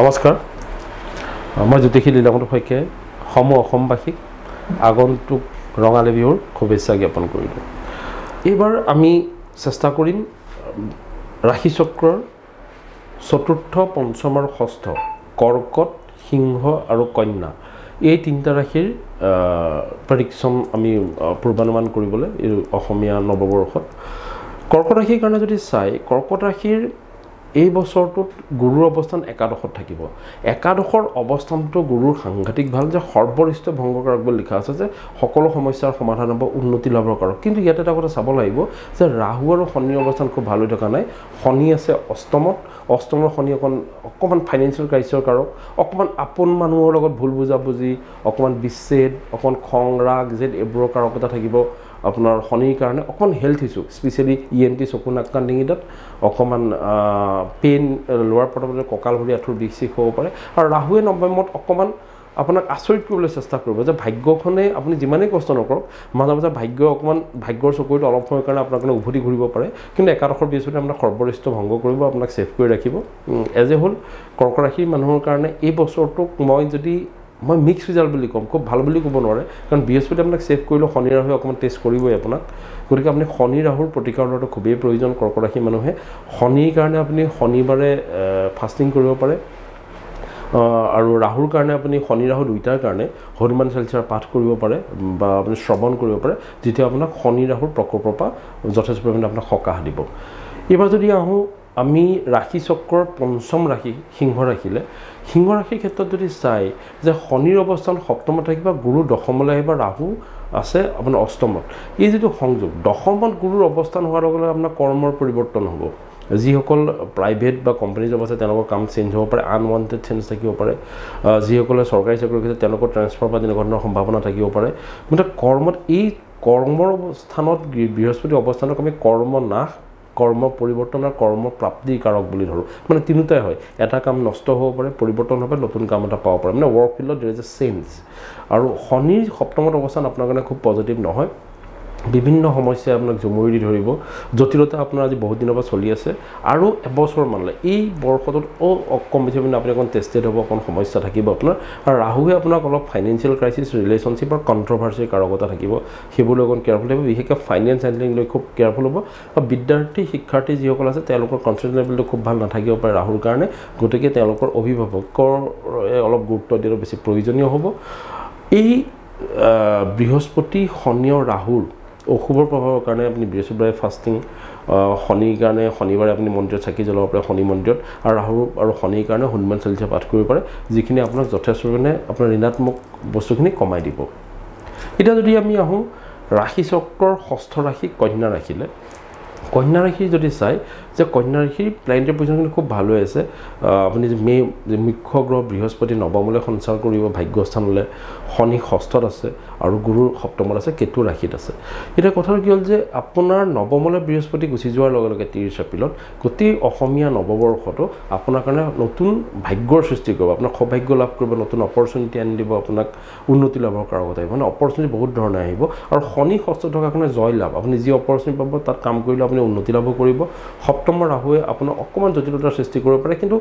নমস্কাৰ মই জ্যোতিষী লীলামণ্ড শইকীয়াই সম অসমবাসীক আগন্তুক ৰঙালী বিহুৰ শুভেচ্ছা জ্ঞাপন কৰিলোঁ এইবাৰ আমি চেষ্টা কৰিম ৰাশিচক্ৰৰ চতুৰ্থ পঞ্চম আৰু ষষ্ঠ কৰ্কট সিংহ আৰু কন্যা এই তিনিটা ৰাশিৰ প্ৰডিকশ্যন আমি পূৰ্বানুমান কৰিবলৈ এই অসমীয়া নৱবৰ্ষত কৰ্কট ৰাশিৰ কাৰণে যদি চাই কৰ্কট ৰাশিৰ এই বছৰটোত গুৰুৰ অৱস্থান একাদশত থাকিব একাদশৰ অৱস্থানটো গুৰুৰ সাংঘাতিক ভাল যে সৰ্বৰিষ্ট ভংগকাৰক বুলি লিখা আছে যে সকলো সমস্যাৰ সমাধান হ'ব উন্নতি লাভৰ কাৰক কিন্তু ইয়াত এটা কথা চাব লাগিব যে ৰাহু আৰু শনিৰ অৱস্থান খুব ভাল হৈ থকা নাই শনি আছে অষ্টমত অষ্টমৰ শনি অকণ অকণমান ফাইনেন্সিয়েল ক্ৰাইচৰ কাৰক অকণমান আপোন মানুহৰ লগত ভুল বুজাবুজি অকণমান বিচ্ছেদ অকণ খং ৰাগ জেদ এইবোৰৰ কাৰক এটা থাকিব আপোনাৰ শনিৰ কাৰণে অকণমান health issue specially E N T চকু নাকান ডিঙিডাত অকণমান পেইন লোৱাৰ প্ৰথমতে কঁকাল ভৰি আঁঠুৰ বিষ চিষ হ'ব পাৰে আৰু ৰাহুৱে নৱেম্বৰত অকণমান আপোনাক আচৰিত কৰিবলৈ চেষ্টা কৰিব যে ভাগ্যখনে আপুনি যিমানেই কষ্ট নকৰক মাজে মাজে ভাগ্য অকণমান ভাগ্যৰ চকুৰিটো অলপ সময়ৰ কাৰণে আপোনাৰ কাৰণে উভতি ঘূৰিব পাৰে কিন্তু একাদশৰ বৃহস্পতি আপোনাক সৰ্বৰিষ্ট ভংগ কৰিব আপোনাক ছেভ কৰি ৰাখিব এজ এ হ'ল কৰ্কৰাশিৰ মানুহৰ কাৰণে এই বছৰটোক মই যদি মই মিক্স ৰিজাল্ট বুলি ক'ম খুব ভাল বুলি ক'ব নোৱাৰে কাৰণ বৃহস্পতি আপোনাক ছেভ কৰিলেও শনি ৰাহু অকণমান টেষ্ট কৰিবই আপোনাক গতিকে আপুনি শনি ৰাহুৰ প্ৰতিকাৰ লোৱাটো খুবেই প্ৰয়োজন কৰ্ক ৰাশি মানুহে শনিৰ কাৰণে আপুনি শনিবাৰে ফাষ্টিং কৰিব পাৰে আৰু ৰাহুৰ কাৰণে আপুনি শনি ৰাহু দুইটাৰ কাৰণে হনুমান চালিচাৰ পাঠ কৰিব পাৰে বা আপুনি শ্ৰৱণ কৰিব পাৰে যেতিয়া আপোনাক শনি ৰাহুৰ প্ৰকোপৰ পৰা যথেষ্ট পৰিমাণে আপোনাক সকাহ দিব এইবাৰ যদি আহোঁ আমি ৰাশি চক্ৰৰ পঞ্চম ৰাশি সিংহ ৰাশিলে সিংহ ৰাশিৰ ক্ষেত্ৰত যদি চাই যে শনিৰ অৱস্থান সপ্তমত থাকিবা গুৰু দশমলৈ আহিব ৰাহু আছে আপোনাৰ অষ্টমত এই যিটো সংযোগ দশমত গুৰুৰ অৱস্থান হোৱাৰ লগে লগে আপোনাৰ কৰ্মৰ পৰিৱৰ্তন হ'ব যিসকল প্ৰাইভেট বা কোম্পানীজ আছে তেওঁলোকৰ কাম চেঞ্জ হ'ব পাৰে আনৱান্টেড চেঞ্জ থাকিব পাৰে যিসকলে চৰকাৰী চাকৰি কৰিছে তেওঁলোকৰ ট্ৰেন্সফাৰ বা তেনেকুৱা ধৰণৰ সম্ভাৱনা থাকিব পাৰে মুঠতে কৰ্মত এই কৰ্মৰ অৱস্থানত বৃহস্পতি অৱস্থানক আমি কৰ্ম নাশ কৰ্ম পৰিৱৰ্তনৰ কৰ্ম প্ৰাপ্তিকাৰক বুলি ধৰোঁ মানে তিনিওটাই হয় এটা কাম নষ্ট হ'ব পাৰে পৰিৱৰ্তন হ'ব নতুন কাম এটা পাব পাৰে মানে ৱৰ্ক ফিল্ডত দেৰ ইজ এ চেঞ্জ আৰু শনিৰ সপ্তমত অৱস্থান আপোনাৰ কাৰণে খুব পজিটিভ নহয় বিভিন্ন সমস্যাই আপোনাক জমৰি দি ধৰিব জটিলতা আপোনাৰ আজি বহুত দিনৰ পৰা চলি আছে আৰু এবছৰমানলৈ এই বৰ্ষটোত অ' কম বেছি মানে আপুনি অকণ টেষ্টেড হ'ব অকণ সমস্যা থাকিব আপোনাৰ আৰু ৰাহুৱে আপোনাক অলপ ফাইনেন্সিয়েল ক্ৰাইচিছ ৰিলেশ্যনশ্বিপ আৰু কণ্ট্ৰভাৰ্চিৰ কাৰকতা থাকিব সেইবোৰলৈ অকণ কেয়াৰফুল থাকিব বিশেষকৈ ফাইনেন্স হেণ্ডলিং লৈ খুব কেয়াৰফুল হ'ব আৰু বিদ্যাৰ্থী শিক্ষাৰ্থী যিসকল আছে তেওঁলোকৰ কনফিডেণ্ট লেভেলটো খুব ভাল নাথাকিব পাৰে ৰাহুৰ কাৰণে গতিকে তেওঁলোকৰ অভিভাৱকৰ অলপ গুৰুত্ব দিয়াটো বেছি প্ৰয়োজনীয় হ'ব এই বৃহস্পতি শনিয় ৰাহুৰ অশুভৰ প্ৰভাৱৰ কাৰণে আপুনি বৃহস্পতিবাৰে ফাষ্টিং শনিৰ কাৰণে শনিবাৰে আপুনি মন্দিৰত চাকি জ্বলাব পাৰে শনি মন্দিৰত আৰু ৰাহু আৰু শনিৰ কাৰণে হনুমান চালিচা পাঠ কৰিব পাৰে যিখিনি আপোনাক যথেষ্ট পৰিমাণে আপোনাৰ ঋণাত্মক বস্তুখিনি কমাই দিব এতিয়া যদি আমি আহোঁ ৰাশি চক্ৰৰ ষষ্ঠ ৰাশি কন্যা ৰাখিলে কন্যা ৰাশি যদি চাই যে কন্যাৰ সেই প্লেনেটৰি পজিশ্যনখিনি খুব ভাল হৈ আছে আপুনি যে মে মুখ্য গ্ৰহ বৃহস্পতি নৱমলৈ সঞ্চাৰ কৰিব ভাগ্যস্থানলৈ শনি ষষ্ঠত আছে আৰু গুৰুৰ সপ্তমত আছে কেতু ৰাশিত আছে এতিয়া কথাটো কি হ'ল যে আপোনাৰ নৱমলৈ বৃহস্পতি গুচি যোৱাৰ লগে লগে ত্ৰিছ এপ্ৰিলত গোটেই অসমীয়া নৱবৰ্ষটো আপোনাৰ কাৰণে নতুন ভাগ্যৰ সৃষ্টি কৰিব আপোনাক সৌভাগ্য লাভ কৰিব নতুন অপৰচুনিটি আনি দিব আপোনাক উন্নতি লাভৰ কাৰণে আহিব মানে অপৰচুনিটি বহুত ধৰণে আহিব আৰু শনি ষষ্ঠ থকা কাৰণে জয়লাভ আপুনি যি অপৰচুনিটি পাব তাত কাম কৰিলে আপুনি উন্নতি লাভ কৰিব সপ্ত সপ্তম ৰাহুৱে আপোনাৰ অকণমান জটিলতাৰ সৃষ্টি কৰিব পাৰে কিন্তু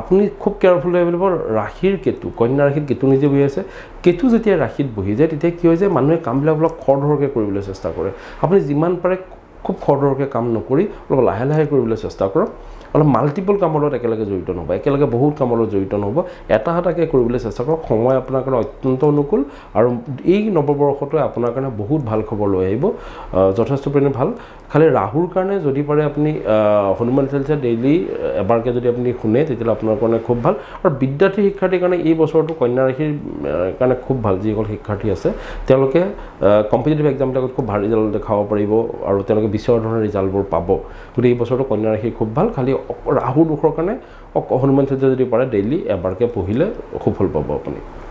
আপুনি খুব কেয়াৰফুল হৈ পেলাব ৰাখিৰ কেতু কন্যা ৰাশিত কেতু নিজে বহি আছে কেতু যেতিয়া ৰাশিত বহি যায় তেতিয়া কি হয় যে মানুহে কামবিলাক অলপ খৰধৰকৈ কৰিবলৈ চেষ্টা কৰে আপুনি যিমান পাৰে খুব খৰধৰকৈ কাম নকৰি অলপ লাহে লাহে কৰিবলৈ চেষ্টা কৰক অলপ মাল্টিপল কামৰ লগত একেলগে জড়িত নহ'ব একেলগে বহুত কামৰ লগত জড়িত নহ'ব এটা এটাকৈ কৰিবলৈ চেষ্টা কৰক সময় আপোনাৰ কাৰণে অত্যন্ত অনুকূল আৰু এই নৱবৰ্ষটোৱে আপোনাৰ কাৰণে বহুত ভাল খবৰ লৈ আহিব যথেষ্ট পৰিমাণে ভাল খালি ৰাহুৰ কাৰণে যদি পাৰে আপুনি হনুমান চালিচা ডেইলি এবাৰকৈ যদি আপুনি শুনে তেতিয়াহ'লে আপোনাৰ কাৰণে খুব ভাল আৰু বিদ্যাৰ্থী শিক্ষাৰ্থীৰ কাৰণে এই বছৰটো কন্যা ৰাশিৰ কাৰণে খুব ভাল যিসকল শিক্ষাৰ্থী আছে তেওঁলোকে কম্পিটেটিভ এক্সামবিলাকত খুব ভাল ৰিজাল্ট দেখাব পাৰিব আৰু তেওঁলোকে বিচৰা ধৰণৰ ৰিজাল্টবোৰ পাব গতিকে এই বছৰটো কন্যা ৰাশি খুব ভাল খালি ৰাহু দোষৰ কাৰণে হনুমান চালিচা যদি পাৰে ডেইলি এবাৰকৈ পঢ়িলে সুফল পাব আপুনি